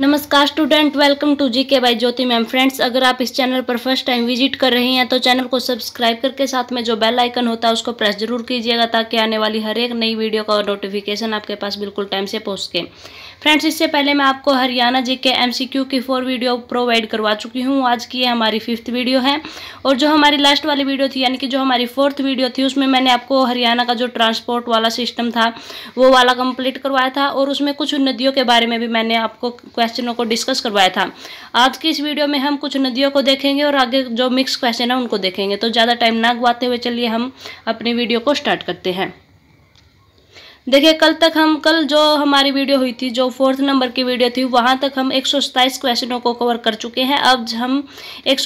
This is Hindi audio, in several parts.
नमस्कार स्टूडेंट वेलकम टू जी के बाई ज्योति मैम फ्रेंड्स अगर आप इस चैनल पर फर्स्ट टाइम विजिट कर रहे हैं तो चैनल को सब्सक्राइब करके साथ में जो बेल आइकन होता है उसको प्रेस जरूर कीजिएगा ताकि आने वाली हर एक नई वीडियो का नोटिफिकेशन आपके पास बिल्कुल टाइम से पहुंच सके फ्रेंड्स इससे पहले मैं आपको हरियाणा जी के एम की फोर वीडियो प्रोवाइड करवा चुकी हूँ आज की ये हमारी फिफ्थ वीडियो है और जो हमारी लास्ट वाली वीडियो थी यानी कि जो हमारी फोर्थ वीडियो थी उसमें मैंने आपको हरियाणा का जो ट्रांसपोर्ट वाला सिस्टम था वो वाला कंप्लीट करवाया था और उसमें कुछ नदियों के बारे में भी मैंने आपको क्वेश्चनों को डिस्कस करवाया था आज की इस वीडियो में हम कुछ नदियों को देखेंगे और आगे जो मिक्स क्वेश्चन है उनको देखेंगे तो ज़्यादा टाइम ना गवाते हुए चलिए हम अपनी वीडियो को स्टार्ट करते हैं देखिए कल तक हम कल जो हमारी वीडियो हुई थी जो फोर्थ नंबर की वीडियो थी वहाँ तक हम एक क्वेश्चनों को कवर कर चुके हैं अब हम एक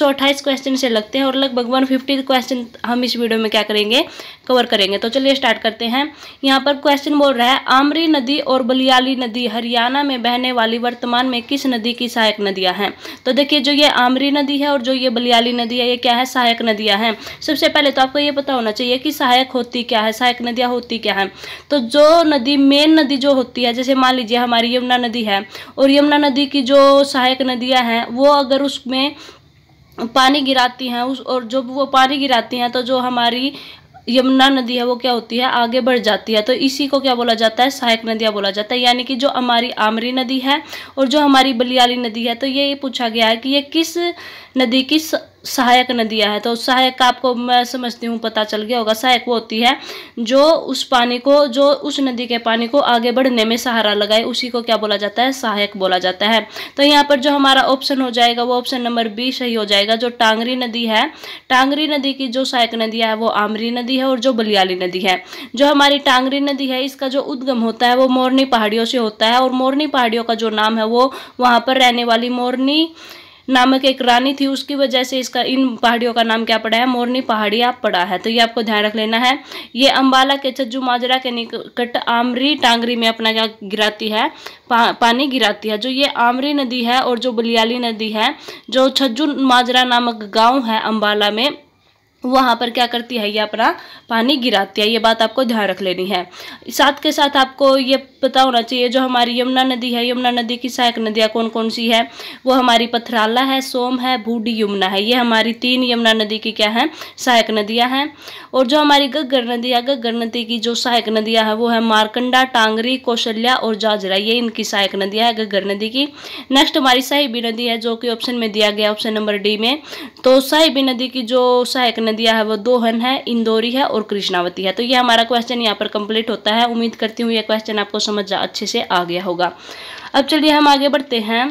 क्वेश्चन से लगते हैं और लगभग वन क्वेश्चन हम इस वीडियो में क्या करेंगे कवर करेंगे तो चलिए स्टार्ट करते हैं यहाँ पर क्वेश्चन बोल रहा है आमरी नदी और बलियाली नदी हरियाणा में बहने वाली वर्तमान में किस नदी की सहायक नदियाँ हैं तो देखिए जो ये आमरी नदी है और जो ये बलियाली नदी है ये क्या है सहायक नदियाँ हैं सबसे पहले तो आपको ये पता होना चाहिए कि सहायक होती क्या है सहायक नदियाँ होती क्या है तो जो नदी मेन नदी जो होती है जैसे मान लीजिए हमारी यमुना नदी है और यमुना नदी की जो सहायक नदियाँ हैं वो अगर उसमें पानी गिराती हैं उस और जब वो पानी गिराती हैं तो जो हमारी यमुना नदी है वो क्या होती है आगे बढ़ जाती है तो इसी को क्या बोला जाता है सहायक नदियाँ बोला जाता है यानी कि जो हमारी आमरी नदी है और जो हमारी बलियाली नदी है तो ये पूछा गया है कि ये किस नदी की सहायक नदियाँ है तो सहायक का आपको मैं समझती हूँ पता चल गया होगा सहायक वो होती है जो उस पानी को जो उस नदी के पानी को आगे बढ़ने में सहारा लगाए उसी को क्या बोला जाता है सहायक बोला जाता है तो यहाँ पर जो हमारा ऑप्शन हो जाएगा वो ऑप्शन नंबर बी सही हो जाएगा जो टांगरी नदी है टांगरी नदी की जो सहायक नदियाँ है वो आमरी नदी है और जो बलियाली नदी है जो हमारी टांगरी नदी है इसका जो उद्गम होता है वो मोरनी पहाड़ियों से होता है और मोरनी पहाड़ियों का जो नाम है वो वहाँ पर रहने वाली मोरनी नामक एक रानी थी उसकी वजह से इसका इन पहाड़ियों का नाम क्या पड़ा है मोरनी पहाड़िया पड़ा है तो ये आपको ध्यान रख लेना है ये अम्बाला के छज्जू माजरा के निकट आमरी टांगरी में अपना क्या गिराती है पा, पानी गिराती है जो ये आमरी नदी है और जो बलियाली नदी है जो छज्जू माजरा नामक गाँव है अम्बाला में वहाँ पर क्या करती है ये अपना पानी गिराती है ये बात आपको ध्यान रख लेनी है साथ के साथ आपको ये पता होना चाहिए जो हमारी यमुना नदी है यमुना नदी की सहायक नदियाँ कौन कौन सी है वो हमारी पथराला है सोम है भूडी यमुना है ये हमारी तीन यमुना नदी की क्या है सहायक नदियाँ हैं और जो हमारी गग्गर नदी है गग्गर नदी की जो सहायक नदियाँ हैं वो है मारकंडा टांगरी कौशल्या और जाजरा ये इनकी सहायक नदियाँ हैं गग्गर नदी की नेक्स्ट हमारी साहिबी नदी है जो कि ऑप्शन में दिया गया ऑप्शन नंबर डी में तो साहिबी नदी की जो सहायक में दिया है वो दोहन है इंदौरी है और कृष्णावती है तो ये हमारा क्वेश्चन यहाँ पर कंप्लीट होता है उम्मीद करती हूँ ये क्वेश्चन आपको समझ अच्छे से आ गया होगा अब चलिए हम आगे बढ़ते हैं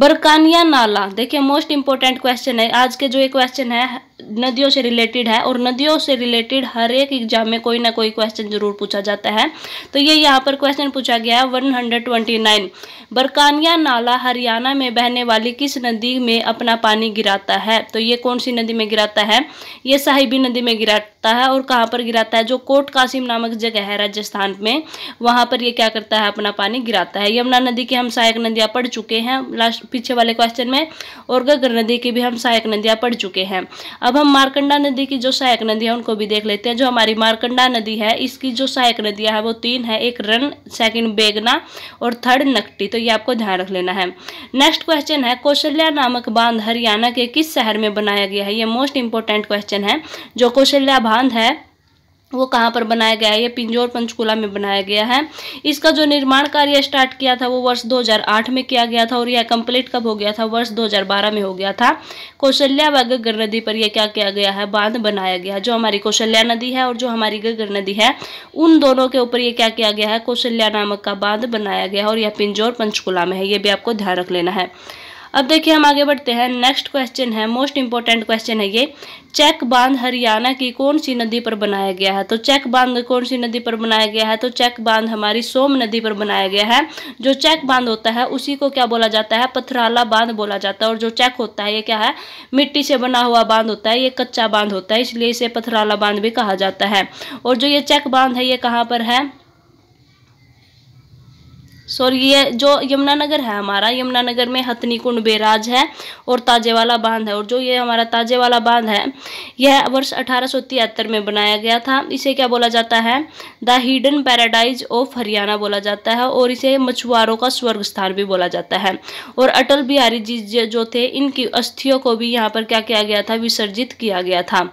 बरकानिया नाला देखिए मोस्ट इंपॉर्टेंट क्वेश्चन है आज के जो ये क्वेश्चन है नदियों से रिलेटेड है और नदियों से रिलेटेड हर एक एग्जाम में कोई ना कोई क्वेश्चन जरूर पूछा जाता है तो ये यहाँ पर क्वेश्चन पूछा गया है वन हंड्रेड ट्वेंटी नाइन बरकानिया नाला हरियाणा में बहने वाली किस नदी में अपना पानी गिराता है तो ये कौन सी नदी में गिराता है ये साहिबी नदी में गिराता है और कहाँ पर गिराता है जो कोट कासिम नामक जगह है राजस्थान में वहाँ पर ये क्या करता है अपना पानी गिराता है यमुना नदी की हम सहायक नदियाँ पढ़ चुके हैं लास्ट पीछे वाले क्वेश्चन में और गगर नदी की भी हम सहायक नदियाँ पढ़ चुके हैं अब हम मारकंडा नदी की जो सहायक नदियाँ उनको भी देख लेते हैं जो हमारी मारकंडा नदी है इसकी जो सहायक नदियाँ हैं वो तीन है एक रन सेकंड बेगना और थर्ड नकटी तो ये आपको ध्यान रख लेना है नेक्स्ट क्वेश्चन है कौशल्या नामक बांध हरियाणा के किस शहर में बनाया गया है ये मोस्ट इंपॉर्टेंट क्वेश्चन है जो कौशल्या बांध है वो कहाँ पर बनाया गया है ये पिंजौर पंचकुला में बनाया गया है इसका जो निर्माण कार्य स्टार्ट किया था वो वर्ष 2008 में किया गया था और यह कंप्लीट कब हो गया था वर्ष 2012 में हो गया था कौशल्या व गगर नदी पर यह क्या किया गया है बांध बनाया गया है जो हमारी कौशल्या नदी है और जो हमारी गगर नदी है उन दोनों के ऊपर यह क्या किया गया है कौशल्या नामक का बांध बनाया गया है और यह पिंजौर पंचकुला में है ये भी आपको ध्यान रख लेना है अब देखिए हम आगे बढ़ते हैं नेक्स्ट क्वेश्चन है मोस्ट इंपॉर्टेंट क्वेश्चन है ये चेक बांध हरियाणा की कौन सी नदी पर बनाया गया है तो चेक बांध कौन सी नदी पर बनाया गया है तो चेक बांध हमारी सोम नदी पर बनाया गया है जो चेक बांध होता है उसी को क्या बोला जाता है पथराला बांध बोला जाता है और जो चेक होता है ये क्या है मिट्टी से बना हुआ बांध होता है ये कच्चा बांध होता है इसलिए इसे पथराला बांध भी कहा जाता है और जो ये चेक बांध है ये कहाँ पर है सॉरी ये जो यमुनानगर है हमारा यमुनानगर में हथनी कुंड बेराज है और ताजेवाला बांध है और जो ये हमारा ताजेवाला बांध है यह वर्ष अठारह में बनाया गया था इसे क्या बोला जाता है the hidden paradise of Haryana बोला जाता है और इसे मछुआरों का स्वर्ग स्थान भी बोला जाता है और अटल बिहारी जी जो थे इनकी अस्थियों को भी यहाँ पर क्या किया गया था विसर्जित किया गया था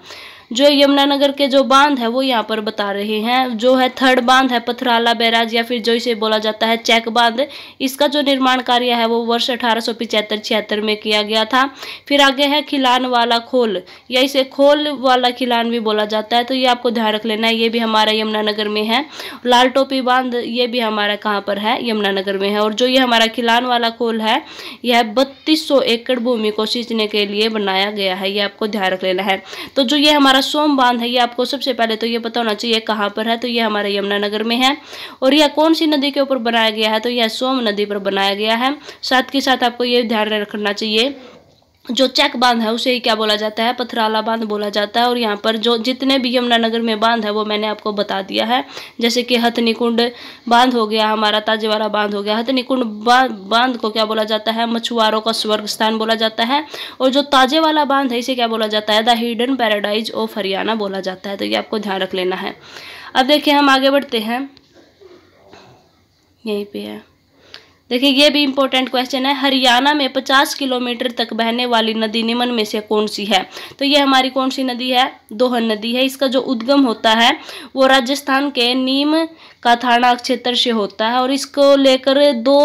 जो यमुनानगर के जो बांध है वो यहाँ पर बता रहे हैं जो है थर्ड बांध है पथराला बैराज या फिर जो इसे बोला जाता है चेक बांध इसका जो निर्माण कार्य है वो वर्ष अठारह सौ में किया गया था फिर आगे है खिलान वाला खोल या इसे खोल वाला खिलान भी बोला जाता है तो ये आपको ध्यान रख लेना है ये भी हमारा यमुनानगर में है लाल टोपी बांध ये भी हमारा कहाँ पर है यमुनानगर में है और जो ये हमारा खिलान वाला खोल है यह बत्तीस एकड़ भूमि को सींचने के लिए बनाया गया है ये आपको ध्यान रख लेना है तो जो ये हमारा सोम बांध है ये आपको सबसे पहले तो ये पता होना चाहिए कहाँ पर है तो ये हमारे यमुनानगर में है और यह कौन सी नदी के ऊपर बनाया गया है तो यह सोम नदी पर बनाया गया है साथ के साथ आपको ये ध्यान रखना चाहिए जो चेक बांध है उसे क्या बोला जाता है पथराला बांध बोला जाता है और यहाँ पर जो जितने भी यमुनानगर में बांध है वो मैंने आपको बता दिया है जैसे कि हथनी कुंड बांध हो गया हमारा ताजेवाला बांध हो गया हथनी कुंड बांध को क्या बोला जाता है मछुआरों का स्वर्ग स्थान बोला जाता है और जो ताजे वाला बांध है इसे क्या बोला जाता है the hidden paradise of Haryana बोला जाता है तो ये आपको ध्यान रख लेना है अब देखिए हम आगे बढ़ते हैं यहीं पर है देखिए ये भी इम्पोर्टेंट क्वेश्चन है हरियाणा में 50 किलोमीटर तक बहने वाली नदी निम्न में से कौन सी है तो ये हमारी कौन सी नदी है दोहन नदी है इसका जो उद्गम होता है वो राजस्थान के नीम का थाना क्षेत्र से होता है और इसको लेकर दो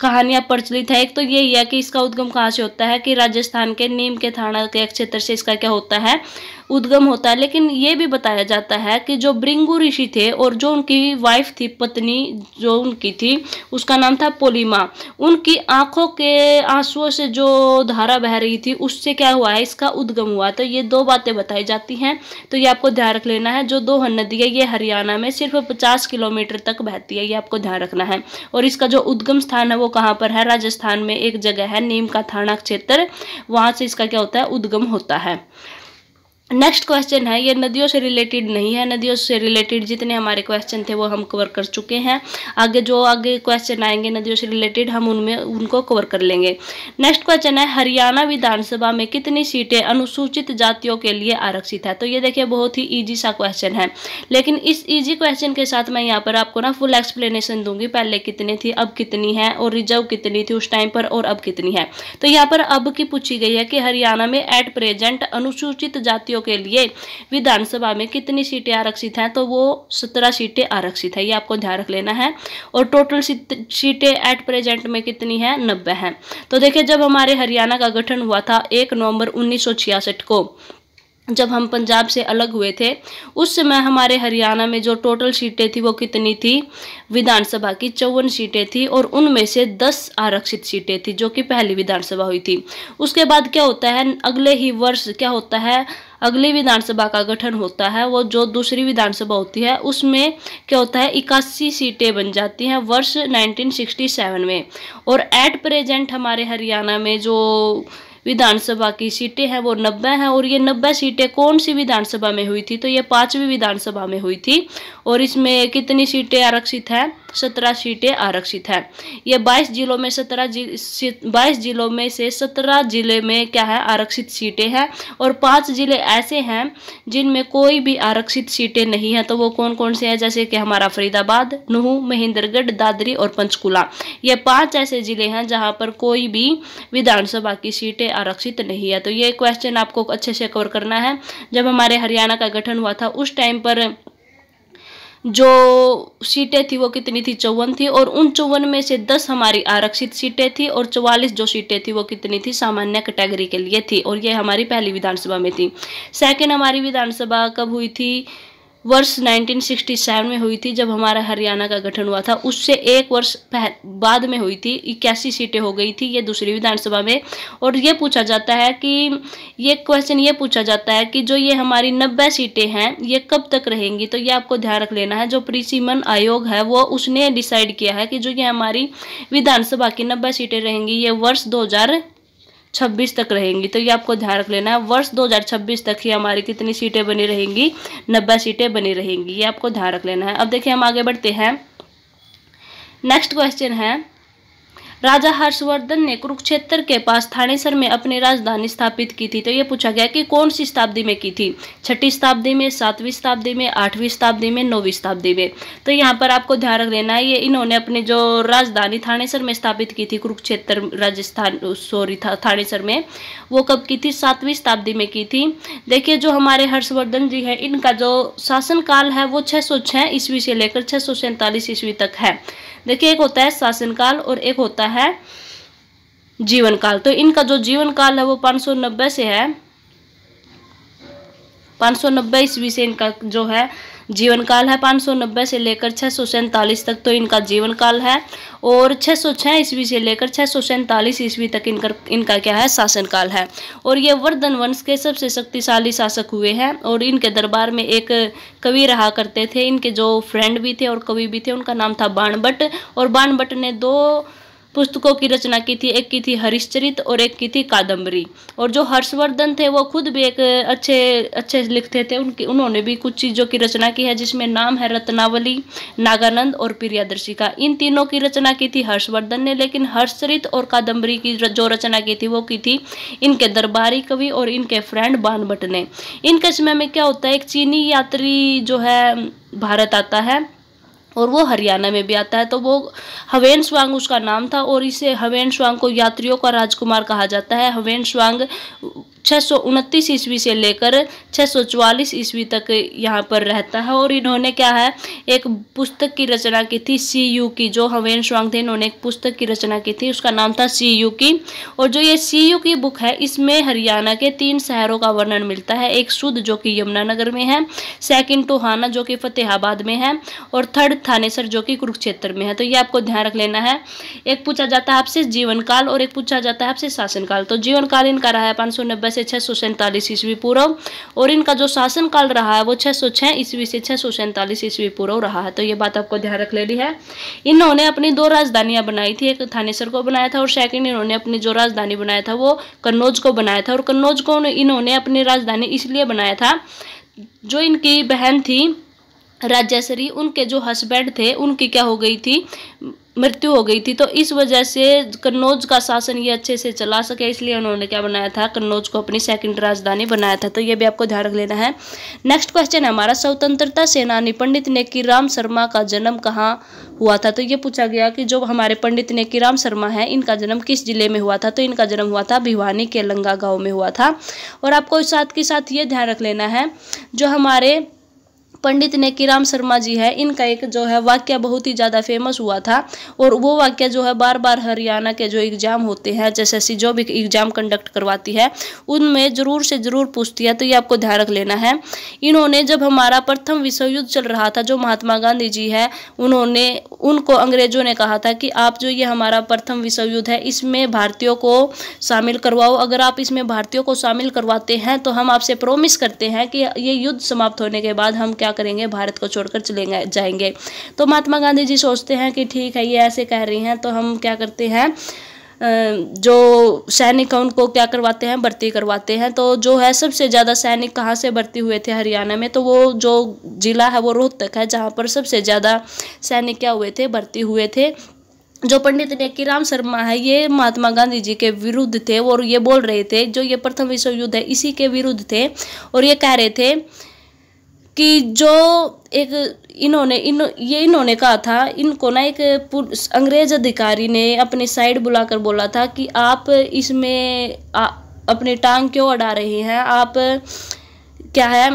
कहानियाँ प्रचलित है एक तो यही है कि इसका उद्गम कहाँ से होता है कि राजस्थान के नीम के थाना के क्षेत्र से इसका क्या होता है उद्गम होता है लेकिन ये भी बताया जाता है कि जो ब्रिंगु ऋषि थे और जो उनकी वाइफ थी पत्नी जो उनकी थी उसका नाम था पोलिमा उनकी आंखों के आंसुओं से जो धारा बह रही थी उससे क्या हुआ है इसका उद्गम हुआ तो ये दो बातें बताई जाती हैं तो ये आपको ध्यान रख लेना है जो दोहन नदी है ये हरियाणा में सिर्फ पचास किलोमीटर तक बहती है ये आपको ध्यान रखना है और इसका जो उद्गम स्थान है वो कहाँ पर है राजस्थान में एक जगह है नीम का थाना क्षेत्र वहाँ से इसका क्या होता है उद्गम होता है नेक्स्ट क्वेश्चन है ये नदियों से रिलेटेड नहीं है नदियों से रिलेटेड जितने हमारे क्वेश्चन थे वो हम कवर कर चुके हैं आगे जो आगे क्वेश्चन आएंगे नदियों से रिलेटेड हम उनमें उनको कवर कर लेंगे नेक्स्ट क्वेश्चन है हरियाणा विधानसभा में कितनी सीटें अनुसूचित जातियों के लिए आरक्षित है तो ये देखिए बहुत ही ईजी सा क्वेश्चन है लेकिन इस ईजी क्वेश्चन के साथ मैं यहाँ पर आपको ना फुल एक्सप्लेनेशन दूंगी पहले कितनी थी अब कितनी है और रिजर्व कितनी थी उस टाइम पर और अब कितनी है तो यहाँ पर अब की पूछी गई है कि हरियाणा में एट प्रेजेंट अनुसूचित जातियों सदस्यों के लिए विधानसभा में कितनी सीटें आरक्षित हैं तो वो सत्रह सीटें आरक्षित है ये आपको ध्यान रख लेना है और टोटल सीटें एट प्रेजेंट में कितनी है नब्बे हैं तो देखिये जब हमारे हरियाणा का गठन हुआ था एक नवंबर उन्नीस को जब हम पंजाब से अलग हुए थे उस समय हमारे हरियाणा में जो टोटल सीटें थी वो कितनी थी विधानसभा की चौवन सीटें थी और उनमें से दस आरक्षित सीटें थी जो कि पहली विधानसभा हुई थी उसके बाद क्या होता है अगले ही वर्ष क्या होता है अगली विधानसभा का गठन होता है वो जो दूसरी विधानसभा होती है उसमें क्या होता है इक्यासी सीटें बन जाती हैं वर्ष नाइनटीन में और एट प्रेजेंट हमारे हरियाणा में जो विधानसभा की सीटें हैं वो नब्बे हैं और ये नब्बे सीटें कौन सी विधानसभा में हुई थी तो ये पांचवी विधानसभा में हुई थी और इसमें कितनी सीटें आरक्षित हैं सत्रह सीटें आरक्षित हैं ये बाईस जिलों में सत्रह जिल बाईस जिलों में से सत्रह जिले में क्या है आरक्षित सीटें हैं और पाँच जिले ऐसे हैं जिनमें कोई भी आरक्षित सीटें नहीं हैं तो वो कौन कौन से हैं जैसे कि हमारा फरीदाबाद नूह महेंद्रगढ़ दादरी और पंचकूला ये पाँच ऐसे जिले हैं जहाँ पर कोई भी विधानसभा की सीटें आरक्षित नहीं है तो ये क्वेश्चन आपको अच्छे से कवर करना है जब हमारे हरियाणा का गठन हुआ था उस टाइम पर जो सीटें थी वो कितनी थी चौवन थी और उन चौवन में से दस हमारी आरक्षित सीटें थी और चौवालीस जो सीटें थी वो कितनी थी सामान्य कैटेगरी के लिए थी और ये हमारी पहली विधानसभा में थी सेकेंड हमारी विधानसभा कब हुई थी वर्ष 1967 में हुई थी जब हमारा हरियाणा का गठन हुआ था उससे एक वर्ष बाद में हुई थी इक्यासी सीटें हो गई थी ये दूसरी विधानसभा में और ये पूछा जाता है कि ये क्वेश्चन ये पूछा जाता है कि जो ये हमारी नब्बे सीटें हैं ये कब तक रहेंगी तो ये आपको ध्यान रख लेना है जो परिसीमन आयोग है वो उसने डिसाइड किया है कि जो ये हमारी विधानसभा की नब्बे सीटें रहेंगी ये वर्ष दो छब्बीस तक रहेंगी तो ये आपको ध्यान रख लेना है वर्ष 2026 तक ही हमारी कितनी सीटें बनी रहेंगी नब्बे सीटें बनी रहेंगी ये आपको ध्यान रख लेना है अब देखिए हम आगे बढ़ते हैं नेक्स्ट क्वेश्चन है राजा हर्षवर्धन ने कुरुक्षेत्र के पास थानेसर में अपनी राजधानी स्थापित की थी तो ये पूछा गया कि कौन सी शताब्दी में की थी छठी शताब्दी में सातवीं शताब्दी में आठवीं शताब्दी में नौवीं शताब्दी में तो यहाँ पर आपको ध्यान रख देना है ये इन्होंने अपनी जो राजधानी थानेसर में स्थापित की थी कुरुक्षेत्र राजस्थान सॉरी थानेसर में वो कब की थी सातवीं शताब्दी में की थी देखिए जो हमारे हर्षवर्धन जी हैं इनका जो शासनकाल है वो छः सौ ईस्वी से लेकर छः ईस्वी तक है देखिए एक होता है शासनकाल और एक होता है जीवन काल तो इनका जो जीवन काल है वो पाँच से है पाँच सौ ईस्वी से इनका जो है जीवन काल है पाँच सौ नब्बे से लेकर छः सौ सैंतालीस तक तो इनका जीवन काल है और छः सौ छः ईस्वी से लेकर छः सौ सैंतालीस ईस्वी तक इनका इनका क्या है शासनकाल है और ये वर्धन वंश के सबसे शक्तिशाली शासक हुए हैं और इनके दरबार में एक कवि रहा करते थे इनके जो फ्रेंड भी थे और कवि भी थे उनका नाम था बाणभट्ट और बाणभट्ट ने दो पुस्तकों की रचना की थी एक की थी हरिश्चरित और एक की थी कादम्बरी और जो हर्षवर्धन थे वो खुद भी एक अच्छे अच्छे लिखते थे उनकी उन्होंने भी कुछ चीज़ों की रचना की है जिसमें नाम है रत्नावली नागानंद और प्रियादर्शिका इन तीनों की रचना की थी हर्षवर्धन ने लेकिन हर्षचरित और कादम्बरी की जो रचना की थी वो की थी इनके दरबारी कवि और इनके फ्रेंड बानभट्ट ने इनके समय में क्या होता है एक चीनी यात्री जो है भारत आता है और वो हरियाणा में भी आता है तो वो हवेन स्वांग उसका नाम था और इसे हवेन स्वांग को यात्रियों का राजकुमार कहा जाता है हवेन स्वांग छः ईस्वी से लेकर छः ईस्वी तक यहाँ पर रहता है और इन्होंने क्या है एक पुस्तक की रचना की थी सी यू की जो हवेन स्वांग थे इन्होंने एक पुस्तक की रचना की थी उसका नाम था सी यू की और जो ये सी यू की बुक है इसमें हरियाणा के तीन शहरों का वर्णन मिलता है एक शुद्ध जो कि यमुनानगर में है सेकेंड टोहाना जो कि फतेहाबाद में है और थर्ड थानेसर जो कि कुरुक्षेत्र में है तो ये आपको ध्यान रख लेना है एक पूछा जाता है आपसे जीवन काल और एक पूछा जाता है आपसे शासनकाल तो जीवन काल इनका रहा है पाँच सौ नब्बे से छः सौ सैंतालीस ईस्वी पूर्व और इनका जो शासनकाल रहा है वो छः सौ छः ईस्वी से छः सौ सैंतालीस ईस्वी पूर्व रहा है तो ये बात आपको ध्यान रख लेनी है इन्होंने अपनी दो राजधानियाँ बनाई थी एक थानेसर को बनाया था और सेकेंड इन्होंने अपनी जो राजधानी बनाया था वो कन्नौज को बनाया था और कन्नौज को इन्होंने अपनी राजधानी इसलिए बनाया था जो इनकी बहन थी राजश्री उनके जो हस्बैंड थे उनकी क्या हो गई थी मृत्यु हो गई थी तो इस वजह से कन्नौज का शासन ये अच्छे से चला सके इसलिए उन्होंने क्या बनाया था कन्नौज को अपनी सेकंड राजधानी बनाया था तो ये भी आपको ध्यान रख लेना है नेक्स्ट क्वेश्चन है हमारा स्वतंत्रता सेनानी पंडित नेकी राम शर्मा का जन्म कहाँ हुआ था तो ये पूछा गया कि जो हमारे पंडित नेकी राम शर्मा है इनका जन्म किस जिले में हुआ था तो इनका जन्म हुआ था भिवानी के लंगा गाँव में हुआ था और आपको साथ के साथ ये ध्यान रख लेना है जो हमारे पंडित ने किराम शर्मा जी है इनका एक जो है वाक्य बहुत ही ज़्यादा फेमस हुआ था और वो वाक्य जो है बार बार हरियाणा के जो एग्ज़ाम होते हैं जैसे सी जो भी एग्ज़ाम कंडक्ट करवाती है उनमें ज़रूर से ज़रूर पूछती है तो ये आपको ध्यान रख लेना है इन्होंने जब हमारा प्रथम विश्व युद्ध चल रहा था जो महात्मा गांधी जी है उन्होंने उनको अंग्रेजों ने कहा था कि आप जो ये हमारा प्रथम विश्व युद्ध है इसमें भारतीयों को शामिल करवाओ अगर आप इसमें भारतीयों को शामिल करवाते हैं तो हम आपसे प्रोमिस करते हैं कि ये युद्ध समाप्त होने के बाद हम क्या क्या करेंगे भारत को छोड़कर चले जाएंगे तो महात्मा गांधी जी सोचते हैं कि ठीक है ये ऐसे कह रही हैं तो हम क्या करते हैं जो सैनिक हैं उनको क्या करवाते हैं भर्ती करवाते हैं तो जो है सबसे ज़्यादा सैनिक कहाँ से भर्ती हुए थे हरियाणा में तो वो जो ज़िला है वो रोहतक है जहाँ पर सबसे ज़्यादा सैनिक क्या हुए थे भर्ती हुए थे जो पंडित नेकी राम शर्मा है ये महात्मा गांधी जी के विरुद्ध थे और ये बोल रहे थे जो ये प्रथम विश्व युद्ध है इसी के विरुद्ध थे और ये कह रहे थे कि जो एक इन्होंने इन ये इन्होंने कहा था इनको ना एक अंग्रेज अधिकारी ने अपनी साइड बुलाकर बोला था कि आप इसमें अपनी टांग क्यों अड़ा रहे हैं आप क्या है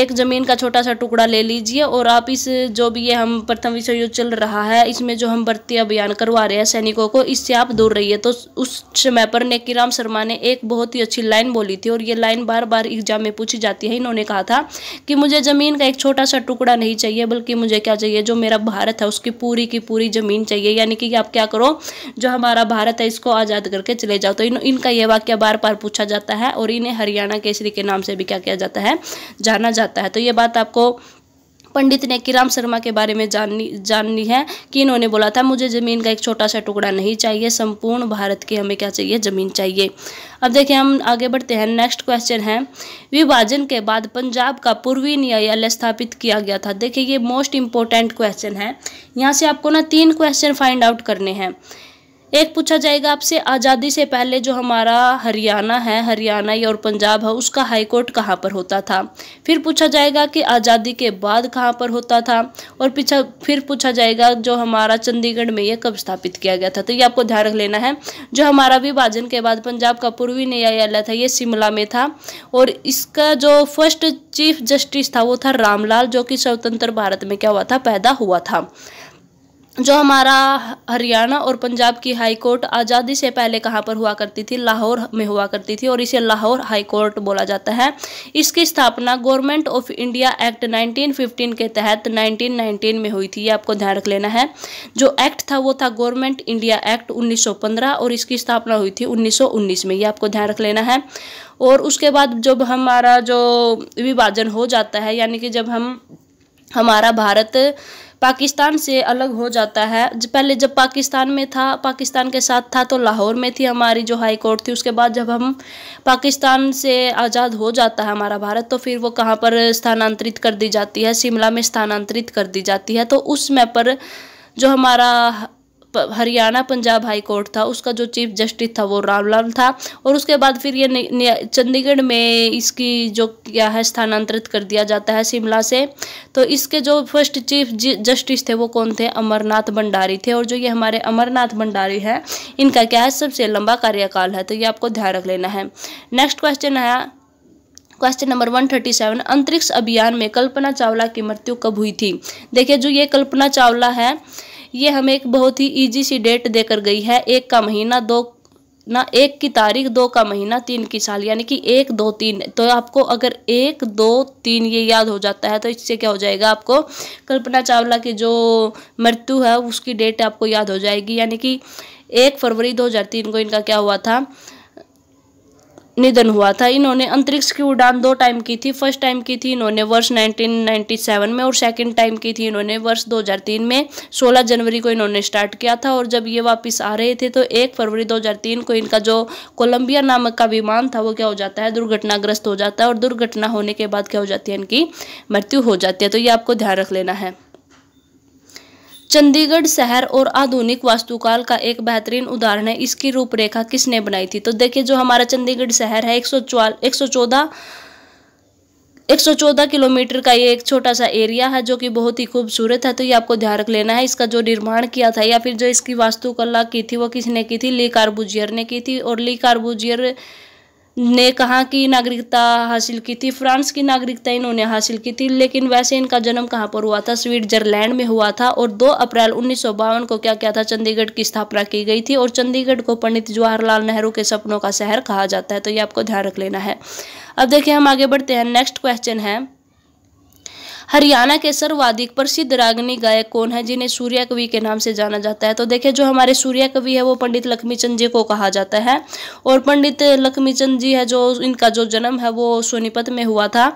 एक ज़मीन का छोटा सा टुकड़ा ले लीजिए और आप इस जो भी ये हम प्रथम विश्व युद्ध चल रहा है इसमें जो हम भर्ती अभियान करवा रहे हैं सैनिकों को इससे आप दूर रहिए तो उस समय पर नेकीराम शर्मा ने एक बहुत ही अच्छी लाइन बोली थी और ये लाइन बार बार एग्जाम में पूछी जाती है इन्होंने कहा था कि मुझे ज़मीन का एक छोटा सा टुकड़ा नहीं चाहिए बल्कि मुझे क्या चाहिए जो मेरा भारत है उसकी पूरी की पूरी ज़मीन चाहिए यानी कि आप क्या करो जो हमारा भारत है इसको आज़ाद करके चले जाओ तो इन, इनका ये वाक्य बार बार पूछा जाता है और इन्हें हरियाणा केसरी के नाम से भी क्या किया जाता है जाना जाता जाता है तो ये बात आपको पंडित ने किराम शर्मा के बारे में जाननी जाननी है कि इन्होंने बोला था मुझे ज़मीन का एक छोटा सा टुकड़ा नहीं चाहिए संपूर्ण भारत की हमें क्या चाहिए ज़मीन चाहिए अब देखिए हम आगे बढ़ते हैं नेक्स्ट क्वेश्चन है विभाजन के बाद पंजाब का पूर्वी न्यायालय स्थापित किया गया था देखिए ये मोस्ट इंपॉर्टेंट क्वेश्चन है यहाँ से आपको ना तीन क्वेश्चन फाइंड आउट करने हैं एक पूछा जाएगा आपसे आज़ादी से पहले जो हमारा हरियाणा है हरियाणा या और पंजाब है उसका हाई कोर्ट कहाँ पर होता था फिर पूछा जाएगा कि आज़ादी के बाद कहाँ पर होता था और पीछा फिर पूछा जाएगा जो हमारा चंडीगढ़ में यह कब स्थापित किया गया था तो ये आपको ध्यान रख लेना है जो हमारा विभाजन के बाद पंजाब का पूर्वी न्यायालय था ये शिमला में था और इसका जो फर्स्ट चीफ जस्टिस था वो था रामलाल जो कि स्वतंत्र भारत में क्या हुआ था पैदा हुआ था जो हमारा हरियाणा और पंजाब की हाई कोर्ट आज़ादी से पहले कहाँ पर हुआ करती थी लाहौर में हुआ करती थी और इसे लाहौर हाई कोर्ट बोला जाता है इसकी स्थापना गवर्नमेंट ऑफ इंडिया एक्ट 1915 के तहत 1919 में हुई थी ये आपको ध्यान रख लेना है जो एक्ट था वो था गवर्नमेंट इंडिया एक्ट 1915 और इसकी स्थापना हुई थी उन्नीस में ये आपको ध्यान रख लेना है और उसके बाद जब हमारा जो विभाजन हो जाता है यानी कि जब हम हमारा भारत पाकिस्तान से अलग हो जाता है पहले जब पाकिस्तान में था पाकिस्तान के साथ था तो लाहौर में थी हमारी जो हाई कोर्ट थी उसके बाद जब हम पाकिस्तान से आज़ाद हो जाता है हमारा भारत तो फिर वो कहाँ पर स्थानांतरित कर दी जाती है शिमला में स्थानांतरित कर दी जाती है तो उस मैपर पर जो हमारा हरियाणा पंजाब हाई कोर्ट था उसका जो चीफ जस्टिस था वो रामलाल था और उसके बाद फिर ये चंडीगढ़ में इसकी जो क्या है स्थानांतरित कर दिया जाता है शिमला से तो इसके जो फर्स्ट चीफ जस्टिस थे वो कौन थे अमरनाथ भंडारी थे और जो ये हमारे अमरनाथ भंडारी है इनका क्या है सबसे लंबा कार्यकाल है तो ये आपको ध्यान रख लेना है नेक्स्ट क्वेश्चन है question number one thirty seven अंतरिक्ष अभियान में कल्पना चावला की मृत्यु कब हुई थी देखिए जो ये कल्पना चावला है ये हमें एक बहुत ही ईजी सी डेट देकर गई है एक का महीना दो ना एक की तारीख दो का महीना तीन की साल यानी कि एक दो तीन तो आपको अगर एक दो तीन ये याद हो जाता है तो इससे क्या हो जाएगा आपको कल्पना चावला की जो मृत्यु है उसकी डेट आपको याद हो जाएगी यानी कि एक फरवरी 2003 को इनका क्या हुआ था निधन हुआ था इन्होंने अंतरिक्ष की उड़ान दो टाइम की थी फर्स्ट टाइम की थी इन्होंने वर्ष 1997 में और सेकंड टाइम की थी इन्होंने वर्ष 2003 में 16 जनवरी को इन्होंने स्टार्ट किया था और जब ये वापस आ रहे थे तो 1 फरवरी 2003 को इनका जो कोलंबिया नामक का विमान था वो क्या हो जाता है दुर्घटनाग्रस्त हो जाता है और दुर्घटना होने के बाद क्या हो जाती है इनकी मृत्यु हो जाती है तो ये आपको ध्यान रख लेना है चंडीगढ़ शहर और आधुनिक वास्तुकाल का एक बेहतरीन उदाहरण है इसकी रूपरेखा किसने बनाई थी तो देखिए जो हमारा चंडीगढ़ शहर है एक सौ एक सौ चौदह एक सौ चौदह किलोमीटर का ये एक छोटा सा एरिया है जो कि बहुत ही खूबसूरत है तो ये आपको ध्यान रख लेना है इसका जो निर्माण किया था या फिर जो इसकी वास्तुकला की थी वो किसने की थी ली कार्बुजियर ने की थी और ली कार्बुजियर ने कहाँ की नागरिकता हासिल की थी फ्रांस की नागरिकता इन्होंने हासिल की थी लेकिन वैसे इनका जन्म कहाँ पर हुआ था स्विट्जरलैंड में हुआ था और 2 अप्रैल उन्नीस को क्या क्या था चंडीगढ़ की स्थापना की गई थी और चंडीगढ़ को पंडित जवाहरलाल नेहरू के सपनों का शहर कहा जाता है तो ये आपको ध्यान रख लेना है अब देखिए हम आगे बढ़ते हैं नेक्स्ट क्वेश्चन है हरियाणा के सर्वाधिक प्रसिद्ध रागनी गायक कौन है जिन्हें सूर्या कवि के नाम से जाना जाता है तो देखिये जो हमारे सूर्या कवि है वो पंडित लक्ष्मीचंद जी को कहा जाता है और पंडित लक्ष्मीचंद जी है जो इनका जो जन्म है वो सोनीपत में हुआ था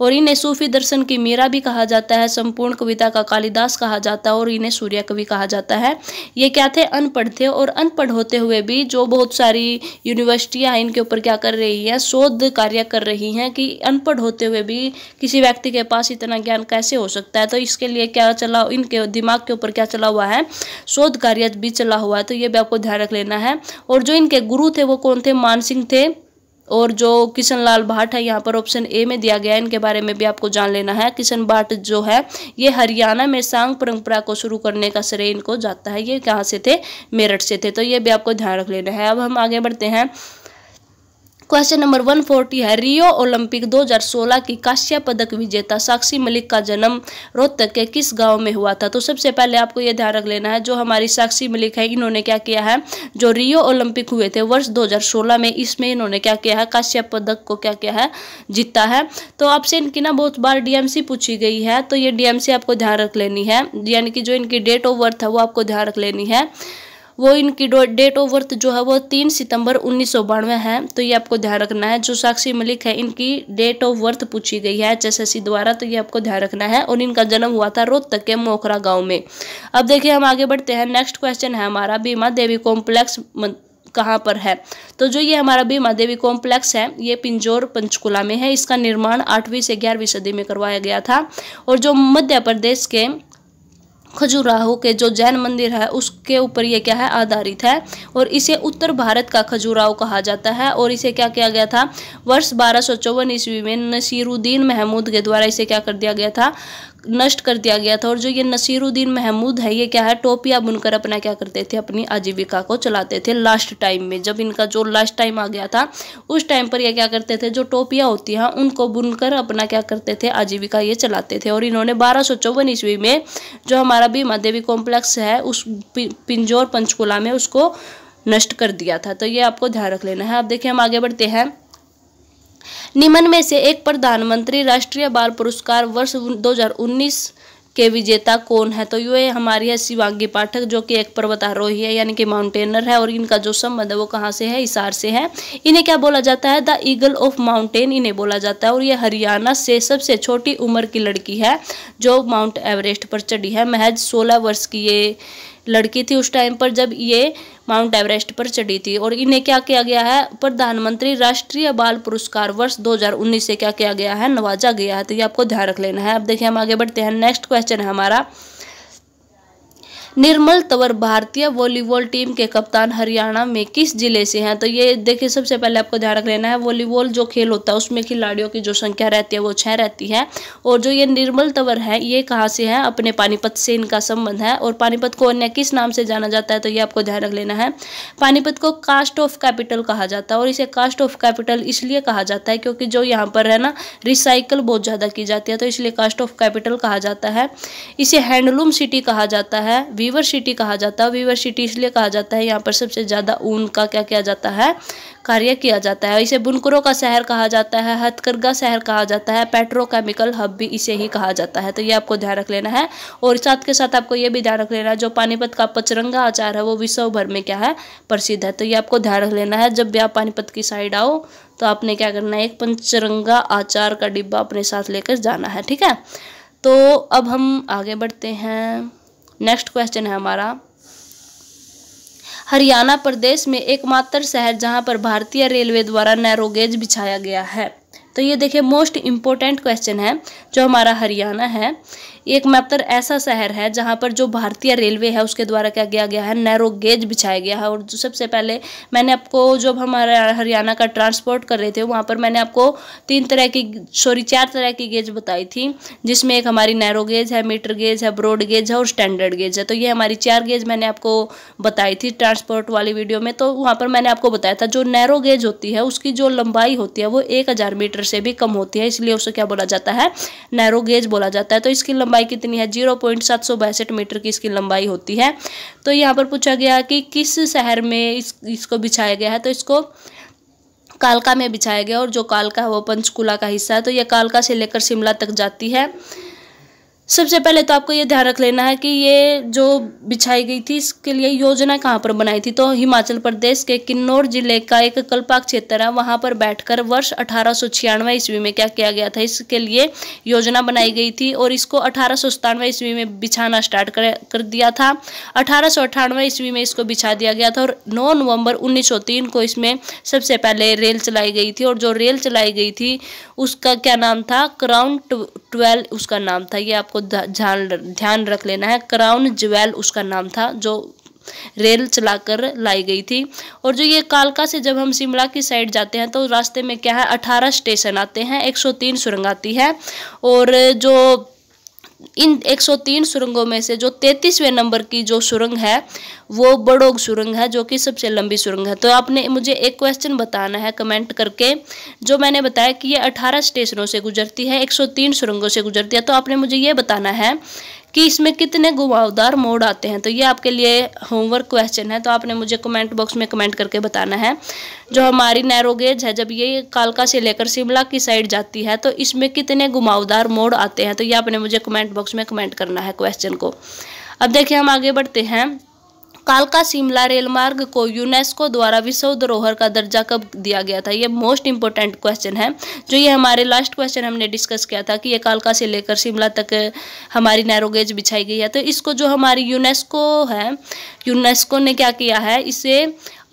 और इन्हें सूफी दर्शन की मीरा भी कहा जाता है संपूर्ण कविता का कालिदास कहा जाता है और इन्हें सूर्य कवि कहा जाता है ये क्या थे अनपढ़ थे और अनपढ़ होते हुए भी जो बहुत सारी यूनिवर्सिटियाँ इनके ऊपर क्या कर रही हैं शोध कार्य कर रही हैं कि अनपढ़ होते हुए भी किसी व्यक्ति के पास इतना ज्ञान कैसे हो सकता है तो इसके लिए क्या चला इनके दिमाग के ऊपर क्या चला हुआ है शोध कार्य भी चला हुआ है तो ये भी आपको ध्यान रख लेना है और जो इनके गुरु थे वो कौन थे मान सिंह थे और जो किशन लाल भाट है यहाँ पर ऑप्शन ए में दिया गया है इनके बारे में भी आपको जान लेना है किशन भाट जो है ये हरियाणा में सांग परंपरा को शुरू करने का श्रेय इनको जाता है ये कहाँ से थे मेरठ से थे तो ये भी आपको ध्यान रख लेना है अब हम आगे बढ़ते हैं क्वेश्चन नंबर 140 है रियो ओलंपिक 2016 की कांस्य पदक विजेता साक्षी मलिक का जन्म रोहतक के किस गांव में हुआ था तो सबसे पहले आपको ये ध्यान रख लेना है जो हमारी साक्षी मलिक है इन्होंने क्या किया है जो रियो ओलंपिक हुए थे वर्ष 2016 में इसमें इन्होंने क्या किया है कांस्य पदक को क्या किया है जीता है तो आपसे इनकी ना बहुत बार डीएमसी पूछी गई है तो ये डीएमसी आपको ध्यान रख लेनी है यानी कि जो इनकी डेट ऑफ बर्थ है वो आपको ध्यान रख लेनी है वो इनकी डेट ऑफ बर्थ जो है वो तीन सितंबर उन्नीस है तो ये आपको ध्यान रखना है जो साक्षी मलिक है इनकी डेट ऑफ बर्थ पूछी गई है एच द्वारा तो ये आपको ध्यान रखना है और इनका जन्म हुआ था रोहतक के मोखरा गाँव में अब देखिए हम आगे बढ़ते हैं नेक्स्ट क्वेश्चन है हमारा भीमा देवी कॉम्प्लेक्स कहाँ पर है तो जो ये हमारा भीमा देवी कॉम्प्लेक्स है ये पिंजौर पंचकुला में है इसका निर्माण आठवीं से ग्यारहवीं सदी में करवाया गया था और जो मध्य प्रदेश के खजुराहो के जो जैन मंदिर है उसके ऊपर ये क्या है आधारित है और इसे उत्तर भारत का खजुराहो कहा जाता है और इसे क्या किया गया था वर्ष बारह ईस्वी में नसीरुद्दीन महमूद के द्वारा इसे क्या कर दिया गया था नष्ट कर दिया गया था और जो ये नसीरुद्दीन महमूद है ये क्या है टोपिया बुनकर अपना क्या करते थे अपनी आजीविका को चलाते थे लास्ट टाइम में जब इनका जो लास्ट टाइम आ गया था उस टाइम पर ये क्या करते थे जो टोपिया होती हैं उनको बुनकर अपना क्या करते थे आजीविका ये चलाते थे और इन्होंने बारह सौ चौवन ईस्वी में जो हमारा भीमा देवी कॉम्प्लेक्स है उस पिंजोर पंचकुला में उसको नष्ट कर दिया था तो ये आपको ध्यान रख लेना है आप देखिए हम आगे बढ़ते हैं निम्न में से एक प्रधानमंत्री राष्ट्रीय बाल पुरस्कार वर्ष 2019 के विजेता कौन है तो ये हमारी है शिवांगी पाठक जो कि एक पर्वतारोही है यानी कि माउंटेनर है और इनका जो संबंध है वो कहाँ से है हिसार से है इन्हें क्या बोला जाता है द ईगल ऑफ माउंटेन इन्हें बोला जाता है और ये हरियाणा से सबसे छोटी उम्र की लड़की है जो माउंट एवरेस्ट पर चढ़ी है महज सोलह वर्ष की ये लड़की थी उस टाइम पर जब ये माउंट एवरेस्ट पर चढ़ी थी और इन्हें क्या किया गया है प्रधानमंत्री राष्ट्रीय बाल पुरस्कार वर्ष 2019 से क्या किया गया है नवाजा गया है तो ये आपको ध्यान रख लेना है अब देखिए हम आगे बढ़ते हैं नेक्स्ट क्वेश्चन है हमारा निर्मल तंवर भारतीय वॉलीबॉल टीम के कप्तान हरियाणा में किस जिले से हैं तो ये देखिए सबसे पहले आपको ध्यान रख लेना है वॉलीबॉल जो खेल होता है उसमें खिलाड़ियों की जो संख्या रहती है वो छः रहती है और जो ये निर्मल तंवर है ये कहाँ से है अपने पानीपत से इनका संबंध है और पानीपत को अन्य किस नाम से जाना जाता है तो ये आपको ध्यान रख लेना है पानीपत को कास्ट ऑफ कैपिटल कहा जाता है और इसे कास्ट ऑफ कैपिटल इसलिए कहा जाता है क्योंकि जो यहाँ पर है ना रिसाइकल बहुत ज़्यादा की जाती है तो इसलिए कास्ट ऑफ कैपिटल कहा जाता है इसे हैंडलूम सिटी कहा जाता है वीवर सिटी कहा जाता है वीवर सिटी इसलिए कहा जाता है यहाँ पर सबसे ज़्यादा ऊन का क्या किया जाता है कार्य किया जाता है इसे बुनकरों का शहर कहा जाता है हथकरघा शहर कहा जाता है पेट्रोकेमिकल हब भी इसे ही कहा जाता है तो ये आपको ध्यान रख लेना है और साथ के साथ आपको ये भी ध्यान रख लेना है जो पानीपत का पचरंगा आचार है वो विश्व भर में क्या है प्रसिद्ध है तो ये आपको ध्यान रख लेना है जब भी आप पानीपत की साइड आओ तो आपने क्या करना है एक पंचरंगा आचार का डिब्बा अपने साथ लेकर जाना है ठीक है तो अब हम आगे बढ़ते हैं नेक्स्ट क्वेश्चन है हमारा हरियाणा प्रदेश में एकमात्र शहर जहां पर भारतीय रेलवे द्वारा नैरोगेज बिछाया गया है तो ये देखिए मोस्ट इम्पोर्टेंट क्वेश्चन है जो हमारा हरियाणा है एकमात्र ऐसा शहर है जहाँ पर जो भारतीय रेलवे है उसके द्वारा क्या किया गया है नैरो गेज बिछाया गया है और सबसे पहले मैंने आपको जब हमारे हरियाणा का ट्रांसपोर्ट कर रहे थे वहाँ पर मैंने आपको तीन तरह की सॉरी चार तरह की गेज बताई थी जिसमें एक हमारी नैरो गेज है मीटर गेज है ब्रॉड गेज है और स्टैंडर्ड गेज है तो ये हमारी चार गेज मैंने आपको बताई थी ट्रांसपोर्ट वाली वीडियो में तो वहाँ पर मैंने आपको बताया था जो नैरो गेज होती है उसकी जो लंबाई होती है वो एक मीटर से भी कम होती है इसलिए उसे क्या बोला जाता है नैरो गेज बोला जाता है तो इसकी लंबाई लंबाई कितनी है जीरो पॉइंट सात सौ बासठ मीटर की इसकी लंबाई होती है तो यहाँ पर पूछा गया कि किस शहर में इस इसको बिछाया गया है तो इसको कालका में बिछाया गया और जो कालका है वो पंचकुला का हिस्सा है तो यह कालका से लेकर शिमला तक जाती है सबसे पहले तो आपको ये ध्यान रख लेना है कि ये जो बिछाई गई थी इसके लिए योजना कहाँ पर बनाई थी तो हिमाचल प्रदेश के किन्नौर जिले का एक कल्पाक क्षेत्र है वहाँ पर बैठकर वर्ष अठारह सौ छियानवे ईस्वी में क्या किया गया था इसके लिए योजना बनाई गई थी और इसको अठारह सौ ईस्वी में बिछाना स्टार्ट कर, कर दिया था अठारह सौ अठानवे ईस्वी में इसको बिछा दिया गया था और नौ नवम्बर उन्नीस सौ तीन को इसमें सबसे पहले रेल चलाई गई थी और जो रेल चलाई गई थी उसका क्या नाम था क्राउन ट्वेल्व उसका नाम था ये आपको ध्यान ध्यान रख लेना है क्राउन ज्वेल उसका नाम था जो रेल चलाकर लाई गई थी और जो ये कालका से जब हम शिमला की साइड जाते हैं तो रास्ते में क्या है अठारह स्टेशन आते हैं 103 सुरंग आती है और जो इन 103 सुरंगों में से जो 33वें नंबर की जो सुरंग है वो बड़ोग सुरंग है जो कि सबसे लंबी सुरंग है तो आपने मुझे एक क्वेश्चन बताना है कमेंट करके जो मैंने बताया कि ये 18 स्टेशनों से गुजरती है 103 सुरंगों से गुजरती है तो आपने मुझे ये बताना है कि इसमें कितने घुमावदार मोड आते हैं तो ये आपके लिए होमवर्क क्वेश्चन है तो आपने मुझे कमेंट बॉक्स में कमेंट करके बताना है जो हमारी नैरो गेज है जब ये कालका से लेकर शिमला की साइड जाती है तो इसमें कितने घुमावदार मोड आते हैं तो ये आपने मुझे कमेंट बॉक्स में कमेंट करना है क्वेश्चन को अब देखिए हम आगे बढ़ते हैं कालका शिमला रेल मार्ग को यूनेस्को द्वारा विश्व धरोहर का दर्जा कब दिया गया था ये मोस्ट इंपॉर्टेंट क्वेश्चन है जो ये हमारे लास्ट क्वेश्चन हमने डिस्कस किया था कि ये कालका से लेकर शिमला तक हमारी नैरोगेज बिछाई गई है तो इसको जो हमारी यूनेस्को है यूनेस्को ने क्या किया है इसे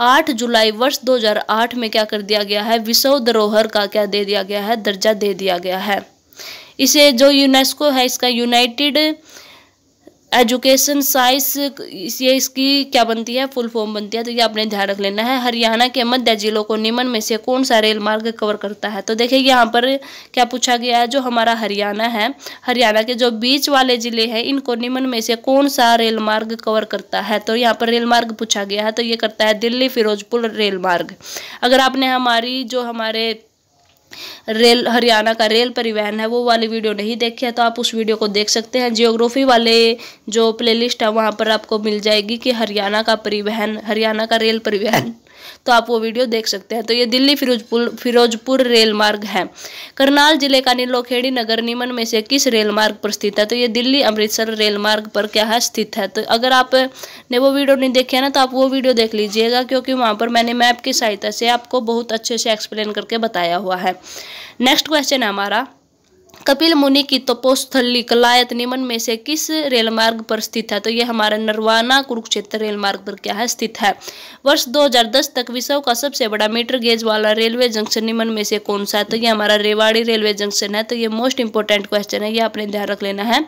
8 जुलाई वर्ष 2008 में क्या कर दिया गया है विश्व धरोहर का क्या दे दिया गया है दर्जा दे दिया गया है इसे जो यूनेस्को है इसका यूनाइटेड एजुकेशन साइंस ये इसकी क्या बनती है फुल फॉर्म बनती है तो ये आपने ध्यान रख लेना है हरियाणा के मध्य जिलों को निम्न में से कौन सा रेल मार्ग कवर करता है तो देखिए यहाँ पर क्या पूछा गया है जो हमारा हरियाणा है हरियाणा के जो बीच वाले जिले हैं इनको निम्न में से कौन सा रेल मार्ग कवर करता है तो यहाँ पर रेल मार्ग पूछा गया है तो ये करता है दिल्ली फिरोजपुर रेल मार्ग अगर आपने हमारी जो हमारे रेल हरियाणा का रेल परिवहन है वो वाली वीडियो नहीं देखी है तो आप उस वीडियो को देख सकते हैं जियोग्राफी वाले जो प्लेलिस्ट है वहाँ पर आपको मिल जाएगी कि हरियाणा का परिवहन हरियाणा का रेल परिवहन तो आप वो वीडियो देख सकते हैं तो ये दिल्ली फिरोजपुर फिरोजपुर रेल मार्ग है करनाल जिले का नीलोखेड़ी नगर निमन में से किस रेल मार्ग पर स्थित है तो ये दिल्ली अमृतसर रेल मार्ग पर क्या है स्थित है तो अगर आपने वो वीडियो नहीं देखे ना तो आप वो वीडियो देख लीजिएगा क्योंकि वहाँ पर मैंने मैप की सहायता से आपको बहुत अच्छे से एक्सप्लेन करके बताया हुआ है नेक्स्ट क्वेश्चन है हमारा कपिल मुनि की तपोस्थली कलायत निमन में से किस रेल मार्ग पर स्थित है तो यह हमारा नरवाना कुरुक्षेत्र रेल मार्ग पर क्या है स्थित है वर्ष 2010 तक विश्व का सबसे बड़ा मीटर गेज वाला रेलवे जंक्शन निमन में से कौन सा है तो यह हमारा रेवाड़ी रेलवे जंक्शन है तो ये मोस्ट इंपॉर्टेंट क्वेश्चन है यह आपने ध्यान रख लेना है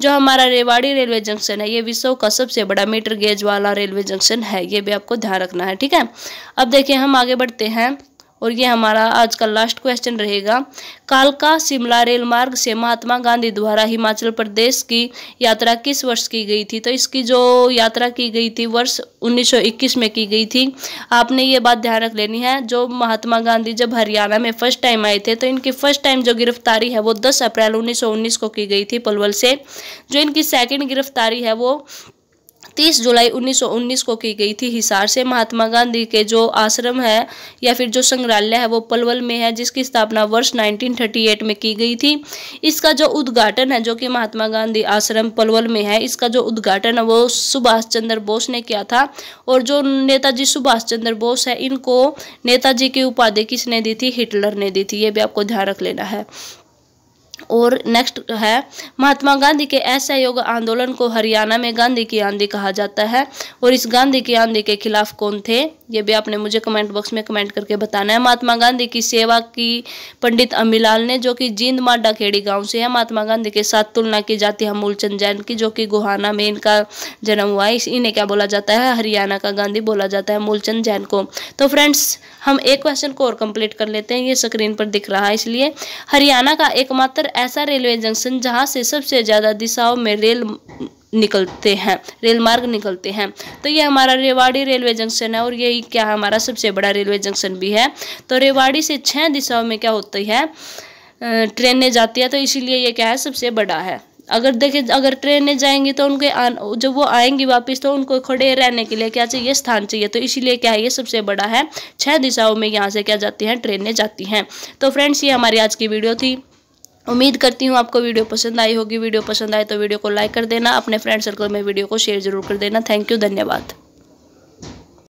जो हमारा रेवाड़ी रेलवे जंक्शन है ये विश्व का सबसे बड़ा मीटर गेज वाला रेलवे जंक्शन है ये भी आपको ध्यान रखना है ठीक है अब देखिए हम आगे बढ़ते हैं और ये हमारा आज का लास्ट क्वेश्चन रहेगा कालका शिमला रेल मार्ग से महात्मा गांधी द्वारा हिमाचल प्रदेश की यात्रा किस वर्ष की गई थी तो इसकी जो यात्रा की गई थी वर्ष 1921 में की गई थी आपने ये बात ध्यान रख लेनी है जो महात्मा गांधी जब हरियाणा में फर्स्ट टाइम आए थे तो इनकी फर्स्ट टाइम जो गिरफ्तारी है वो दस अप्रैल उन्नीस को की गई थी पलवल से जो इनकी सेकेंड गिरफ्तारी है वो तीस जुलाई 1919 को की गई थी हिसार से महात्मा गांधी के जो आश्रम है या फिर जो संग्रहालय है वो पलवल में है जिसकी स्थापना वर्ष 1938 में की गई थी इसका जो उद्घाटन है जो कि महात्मा गांधी आश्रम पलवल में है इसका जो उद्घाटन है वो सुभाष चंद्र बोस ने किया था और जो नेताजी सुभाष चंद्र बोस है इनको नेताजी की उपाधि किसने दी थी हिटलर ने दी थी ये भी आपको ध्यान रख लेना है और नेक्स्ट है महात्मा गांधी के असहयोग आंदोलन को हरियाणा में गांधी की आंधी कहा जाता है और इस गांधी की आंधी के खिलाफ कौन थे ये भी आपने मुझे कमेंट बॉक्स में कमेंट करके बताना है महात्मा गांधी की सेवा की पंडित अमीलाल ने जो कि जींद माडा खेड़ी गांव से है महात्मा गांधी के साथ तुलना की जाती है मूलचंद जैन की जो कि गुहाना में इनका जन्म हुआ है इन्हें क्या बोला जाता है हरियाणा का गांधी बोला जाता है मूलचंद जैन को तो फ्रेंड्स हम एक क्वेश्चन को और कंप्लीट कर लेते हैं ये स्क्रीन पर दिख रहा है इसलिए हरियाणा का एकमात्र ऐसा रेलवे जंक्शन जहाँ से सबसे ज़्यादा दिशाओं में रेल निकलते हैं रेल मार्ग निकलते हैं तो ये हमारा रेवाड़ी रेलवे जंक्शन है और यही क्या हमारा सबसे बड़ा रेलवे जंक्शन भी है तो रेवाड़ी से छः दिशाओं में क्या होती है ट्रेनें जाती है तो इसीलिए ये क्या है सबसे बड़ा है अगर देखे अगर ट्रेनें जाएंगी तो उनके आन जब वो आएंगी वापस तो उनको खड़े रहने के लिए क्या चाहिए स्थान चाहिए तो इसीलिए क्या है ये सबसे बड़ा है छः दिशाओं में यहाँ से क्या जाती हैं ट्रेनें जाती हैं तो फ्रेंड्स ये हमारी आज की वीडियो थी उम्मीद करती हूँ आपको वीडियो पसंद आई होगी वीडियो पसंद आए तो वीडियो को लाइक कर देना अपने फ्रेंड सर्कल में वीडियो को शेयर जरूर कर देना थैंक यू धन्यवाद